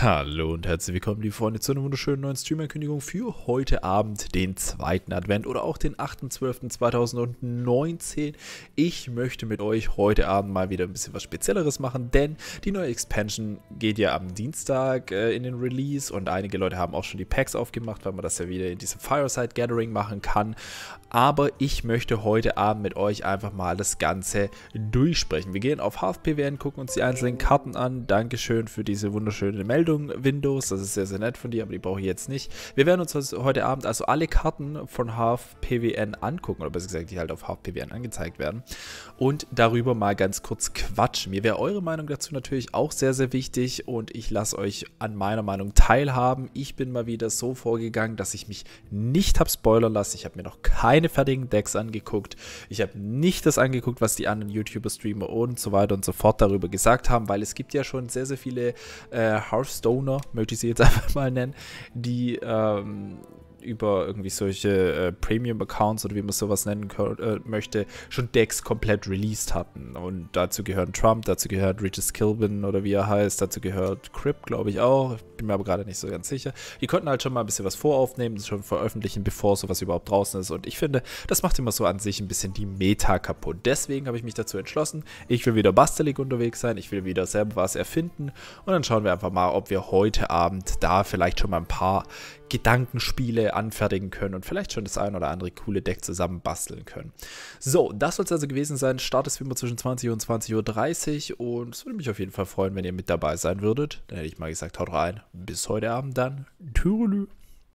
Hallo und herzlich willkommen, liebe Freunde, zu einer wunderschönen neuen stream für heute Abend, den zweiten Advent oder auch den 8.12.2019. Ich möchte mit euch heute Abend mal wieder ein bisschen was Spezielleres machen, denn die neue Expansion geht ja am Dienstag äh, in den Release und einige Leute haben auch schon die Packs aufgemacht, weil man das ja wieder in diesem Fireside Gathering machen kann. Aber ich möchte heute Abend mit euch einfach mal das Ganze durchsprechen. Wir gehen auf HFPWN, gucken uns die einzelnen Karten an. Dankeschön für diese wunderschöne Meldung. Bildung Windows. Das ist sehr, sehr nett von dir, aber die brauche ich jetzt nicht. Wir werden uns heute Abend also alle Karten von Half PWN angucken, oder besser gesagt, die halt auf Half PWN angezeigt werden. Und darüber mal ganz kurz quatschen. Mir wäre eure Meinung dazu natürlich auch sehr, sehr wichtig und ich lasse euch an meiner Meinung teilhaben. Ich bin mal wieder so vorgegangen, dass ich mich nicht habe spoilern lassen. Ich habe mir noch keine fertigen Decks angeguckt. Ich habe nicht das angeguckt, was die anderen YouTuber, Streamer und so weiter und so fort darüber gesagt haben, weil es gibt ja schon sehr, sehr viele äh, Hearthstone Stoner, möchte ich sie jetzt einfach mal nennen, die ähm, über irgendwie solche äh, Premium-Accounts oder wie man sowas nennen äh, möchte, schon Decks komplett released hatten. Und dazu gehören Trump, dazu gehört Regis Kilbin oder wie er heißt, dazu gehört Crip, glaube ich auch. Bin mir aber gerade nicht so ganz sicher. Die konnten halt schon mal ein bisschen was voraufnehmen, schon veröffentlichen, bevor sowas überhaupt draußen ist. Und ich finde, das macht immer so an sich ein bisschen die Meta kaputt. Deswegen habe ich mich dazu entschlossen, ich will wieder bastelig unterwegs sein, ich will wieder selber was erfinden. Und dann schauen wir einfach mal, ob wir heute Abend da vielleicht schon mal ein paar Gedankenspiele äh, anfertigen können und vielleicht schon das ein oder andere coole Deck zusammen basteln können. So, das soll es also gewesen sein. Start ist wie immer zwischen 20 und 20.30 Uhr und es würde mich auf jeden Fall freuen, wenn ihr mit dabei sein würdet. Dann hätte ich mal gesagt, haut rein. Bis heute Abend dann. Tschüss.